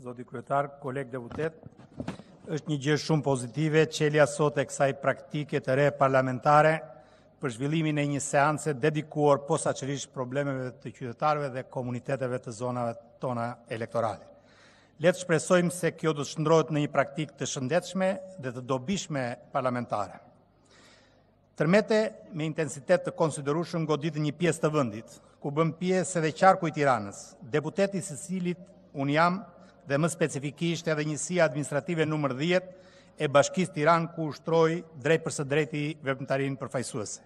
zoti kryetar, koleg deputet, është një gjë shumë pozitive çelja sot e kësaj praktike të re parlamentare për zhvillimin e një seance dedikuar posaçërisht problemeve të qytetarëve dhe komuniteteve të zonave tona elektorale. Le të shpresojmë se kjo do të shndrohet në një praktikë të shëndetshme dhe të dobishme parlamentare. Tërmete me intensitet të konsiderushëm goditën një pjesë të vendit, ku bën pjesë edhe qarku i Tiranës, deputeti Secilit Un jam dhe më specifikisht edhe njësia administrative nëmër 10 e bashkist Tiran ku ushtroj drejt përse drejti vërpëntarin përfajsuese.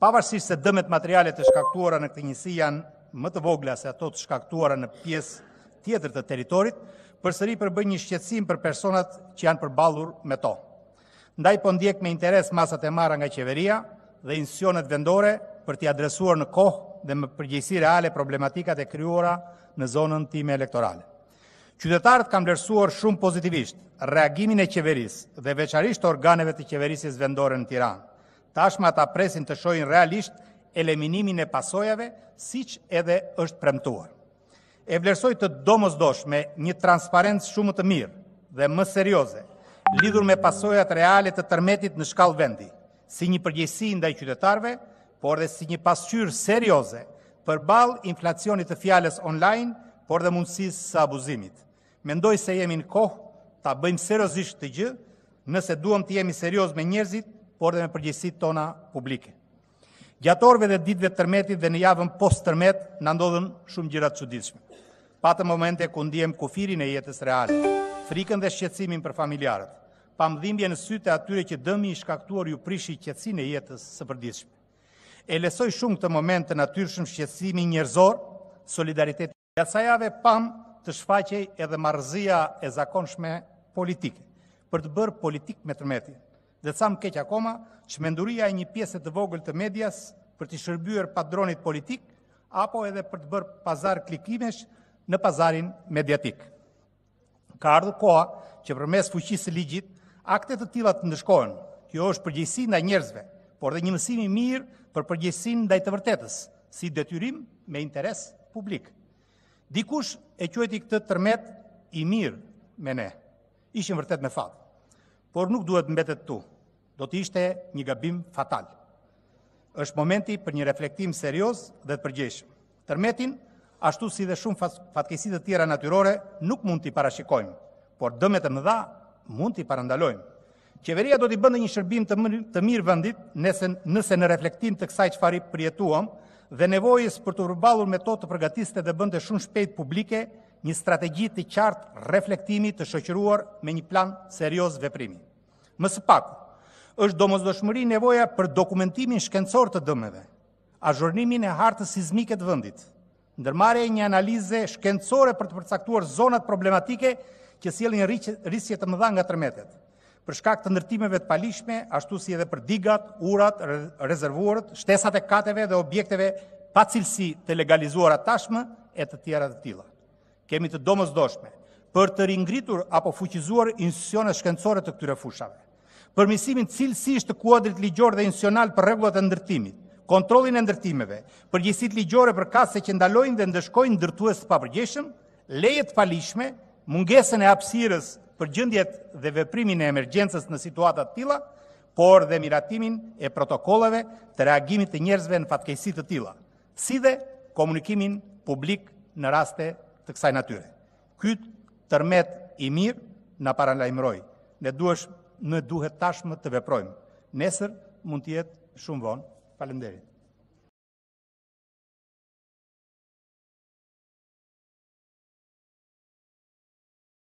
Pavarësisht se dëmet materialet të shkaktuara në këtë njësi janë më të vogla se ato të shkaktuara në piesë tjetër të teritorit, përsëri përbëj një shqetsim për personat që janë përbalur me to. Ndaj po ndjek me interes masat e mara nga qeveria dhe insionet vendore për t'i adresuar në kohë dhe më përgjësi reale problematikat e kryuara në zonën time elektorale. Qytetarët kanë vlerësuar shumë pozitivisht reagimin e qeverisë dhe veçarisht organeve të qeverisjes vendore në Tiranë. Tashmë ata presin të shohin realisht eliminimin e pasojave, siç edhe është premtuar. E vlersoj të domosdoshme një transparencë shumë të mirë dhe më serioze lidhur me pasojat reale të tërmetit në shkallë vendi, si një përgjegjësi ndaj qytetarëve, por dhe si një pasqyrë serioze përballë inflacionit të fjalës online, por dhe mundësisë së abuzimit mendoj se jemi në kohë ta bëjmë seriozisht të gjë, nëse duam të jemi serioz me njerëzit, por dhe me përgjegjësitë tona publike. Gjatorve dhe ditëve të tërmetit dhe në javën post tërmet na ndodhin shumë gjëra të çuditshme. Patë momente ku ndiem kufirin e jetës reale, frikën dhe shqetësimin për familjarët, pa pamdhimbjen e sytë atyre që dëmi i shkaktuar ju prishi qetësinë e jetës së përditshme. E lesoj shumë këtë moment të natyrshëm shqetësimi njerëzor, solidaritet. Gjatë sajave pam të shfaqe edhe marrëzia e zakonshme politike për të bërë politikë me tërmeti. Dhe sa më keq akoma, çmenduria e një pjese të vogël të medias për të shërbyer padronit politik apo edhe për të bërë pazar klikimesh në pazarin mediatik. Ka ardhur koha që përmes fuqisë së ligjit akte të tilla të ndëshkohen. Kjo është përgjegjësi ndaj njerëzve, por dhe një mësim i mirë për përgjegjësinë ndaj të vërtetës, si detyrim me interes publik. Dikush e qëti këtë tërmet i mirë me ne, ishim vërtet me fatë, por nuk duhet mbetet tu, do të ishte një gabim fatal. është momenti për një reflektim serios dhe të përgjeshëm. Tërmetin, ashtu si dhe shumë fatkesit të tjera natyrore, nuk mund t'i parashikojmë, por dëmet e mëdha mund t'i parandalojmë. Qeveria do t'i bëndë një shërbim të mirë vëndit nëse në reflektim të kësaj që fari përjetuam, dhe nevojës për të përbalur me to të përgatiste dhe bënde shumë shpejt publike një strategi të qartë reflektimi të shëqëruar me një plan serios veprimi. Mësë pak, është domosdoshmëri nevoja për dokumentimin shkencor të dëmeve, ajornimin e hartës sismiket vëndit, ndërmare e një analize shkencore për të përcaktuar zonat problematike që s'jellin rrisjet të mëdha nga tërmetet për shkak të ndërtimeve të palishme, ashtu si edhe për digat, urat, rezervuarët, shtesat e kateve dhe objekteve pa cilësi të legalizuara tashmë e të tjera të tila. Kemi të domës doshme për të ringritur apo fuqizuar institucionet shkencore të këtyre fushave, përmisimin cilësisht të kuadrit ligjor dhe institucional për regullat e ndërtimit, kontrolin e ndërtimeve, përgjësit ligjore për kase që ndalojnë dhe ndëshkojnë ndërtues të papërgjeshëm, lejet palishme, mungesën e apsirës për gjëndjet dhe veprimin e emergjensës në situatat tila, por dhe miratimin e protokollave të reagimit të njerëzve në fatkejsit të tila, si dhe komunikimin publik në raste të kësaj natyre. Kytë tërmet i mirë në paralajmëroj, në duhet tashmë të veprojmë, nesër mund tjetë shumë vonë, palenderit.